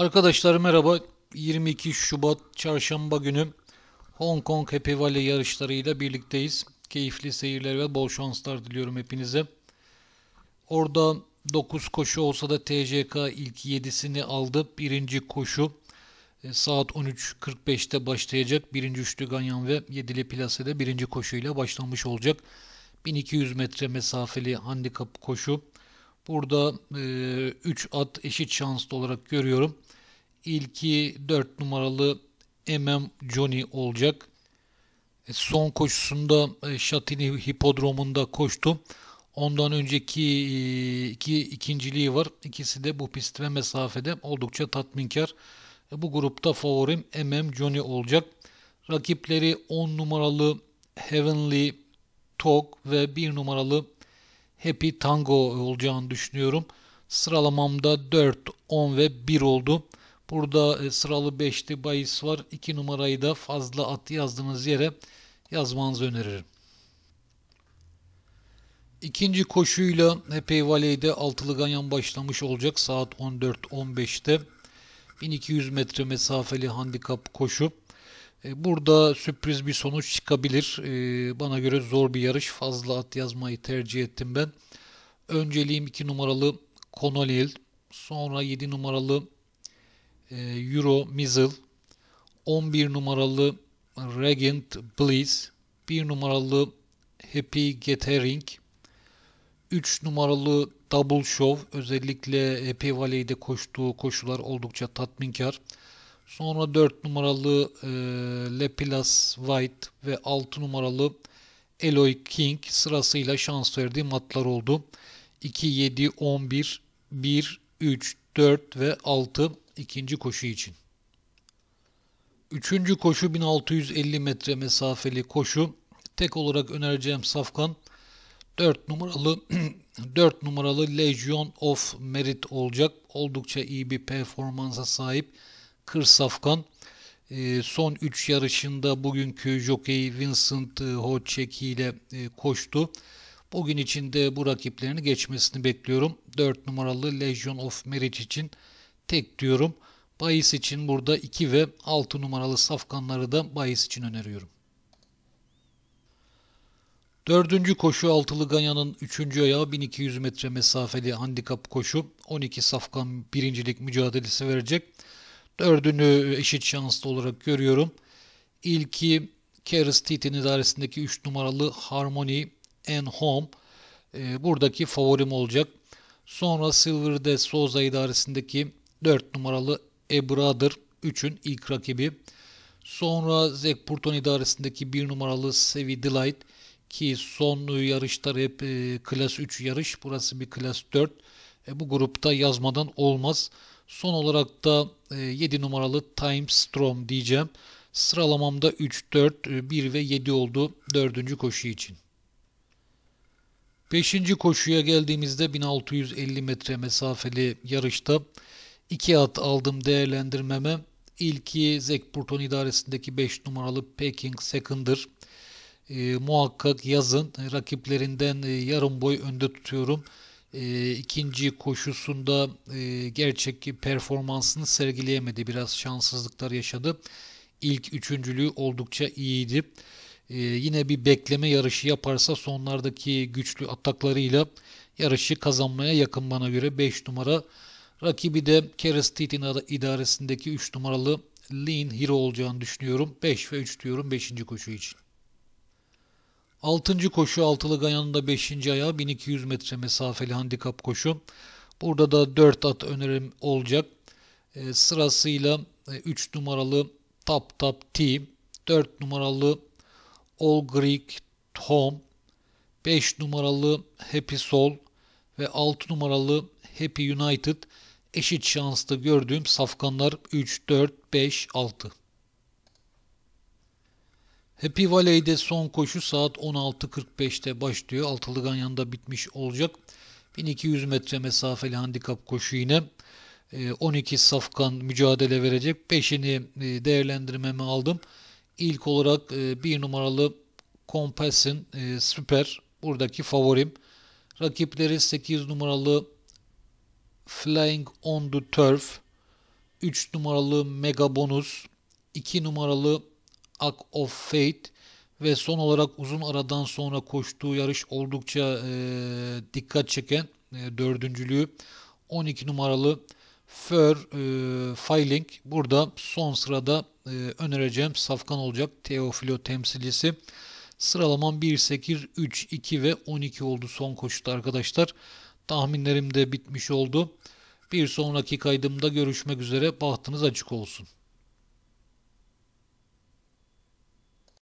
Arkadaşlar merhaba. 22 Şubat Çarşamba günü Hong Kong Happy Valley yarışlarıyla birlikteyiz. Keyifli seyirler ve bol şanslar diliyorum hepinize. Orada 9 koşu olsa da TJK ilk 7'sini aldı. Birinci koşu e, saat 13.45'te başlayacak. Birinci üçlü Ganyan ve Yedili Plase'de birinci koşuyla başlamış olacak. 1200 metre mesafeli handikap koşu. Burada 3 e, at eşit şanslı olarak görüyorum. İlki 4 numaralı MM Johnny olacak. E, son koşusunda e, Şatini Hipodromu'nda koştu. Ondan önceki e, iki ikinciliği var. İkisi de bu pist ve mesafede oldukça tatminkar. Bu grupta favorim MM Johnny olacak. Rakipleri 10 numaralı Heavenly Talk ve 1 numaralı Happy Tango olacağını düşünüyorum. Sıralamamda 4, 10 ve 1 oldu. Burada e, sıralı 5'te bahis var. 2 numarayı da fazla at yazdığınız yere yazmanızı öneririm. İkinci koşuyla Epey Valley'de altılı ganyan başlamış olacak saat 14.15'te. 1200 metre mesafeli handikap koşu. E, burada sürpriz bir sonuç çıkabilir. E, bana göre zor bir yarış. Fazla at yazmayı tercih ettim ben. Önceliğim 2 numaralı Konolil. Sonra 7 numaralı e, Euro Mizil, 11 numaralı Regent Bliss, 1 numaralı Happy Gathering, 3 numaralı Double Show özellikle Happy Valley'de koştuğu koşular oldukça tatminkar. Sonra 4 numaralı e, Lepilas White ve 6 numaralı Eloy King sırasıyla şans verdiği matlar oldu. 2, 7, 11, 1, 3, 4 ve 6 ikinci koşu için. Üçüncü koşu 1650 metre mesafeli koşu. Tek olarak önereceğim Safkan 4 numaralı 4 numaralı Legion of Merit olacak. Oldukça iyi bir performansa sahip Kır Safkan. Ee, son 3 yarışında bugünkü jockey Vincent e, Hoçeki ile e, koştu. Bugün içinde bu rakiplerini geçmesini bekliyorum. 4 numaralı Legion of Merit için tek diyorum. Bayis için burada 2 ve 6 numaralı safkanları da bayis için öneriyorum. Dördüncü koşu altılı Ganyan'ın üçüncü ayağı 1200 metre mesafeli handikap koşu. 12 safkan birincilik mücadelesi verecek. Dördünü eşit şanslı olarak görüyorum. İlki Keris Tit'in idaresindeki 3 numaralı Harmony and Home. E, buradaki favorim olacak. Sonra Silver de Souza idaresindeki 4 numaralı Ebradır 3'ün ilk rakibi. Sonra Zek Purton idaresindeki 1 numaralı Sevi Delight ki son yarışlar hep e, klas 3 yarış. Burası bir klas 4. E, bu grupta yazmadan olmaz. Son olarak da e, 7 numaralı Time Storm diyeceğim. Sıralamamda 3, 4, 1 ve 7 oldu 4. koşu için. 5. koşuya geldiğimizde 1650 metre mesafeli yarışta iki at aldım değerlendirmeme. İlki Zek Burton idaresindeki 5 numaralı Peking Second'dır. E, ee, muhakkak yazın rakiplerinden e, yarım boy önde tutuyorum. E, ikinci koşusunda e, gerçek performansını sergileyemedi. Biraz şanssızlıklar yaşadı. İlk üçüncülüğü oldukça iyiydi. E, yine bir bekleme yarışı yaparsa sonlardaki güçlü ataklarıyla yarışı kazanmaya yakın bana göre 5 numara Rakibi de Kerastit'in idaresindeki 3 numaralı Lean Hero olacağını düşünüyorum. 5 ve 3 diyorum 5. koşu için. 6. koşu altılı ganyanında da 5. ayağı 1200 metre mesafeli handikap koşu. Burada da 4 at önerim olacak. Ee, e, sırasıyla 3 e, numaralı Tap Tap T, 4 numaralı All Greek Tom, 5 numaralı Happy Soul ve 6 numaralı Happy United eşit şanslı gördüğüm safkanlar 3, 4, 5, 6. Happy Valley'de son koşu saat 16.45'te başlıyor. Altılı Ganyan'da bitmiş olacak. 1200 metre mesafeli handikap koşu yine. 12 ee, safkan mücadele verecek. 5'ini e, değerlendirmeme aldım. İlk olarak 1 e, numaralı Compass'in e, super buradaki favorim. Rakipleri 8 numaralı Flying on the Turf, 3 numaralı Mega Bonus, 2 numaralı Act of Fate ve son olarak uzun aradan sonra koştuğu yarış oldukça e, dikkat çeken e, dördüncülüğü 12 numaralı Fur e, Filing burada son sırada e, önereceğim safkan olacak Teofilo temsilcisi. Sıralaman 1, 8, 3, 2 ve 12 oldu son koşuda arkadaşlar. Tahminlerim de bitmiş oldu. Bir sonraki kaydımda görüşmek üzere. Bahtınız açık olsun.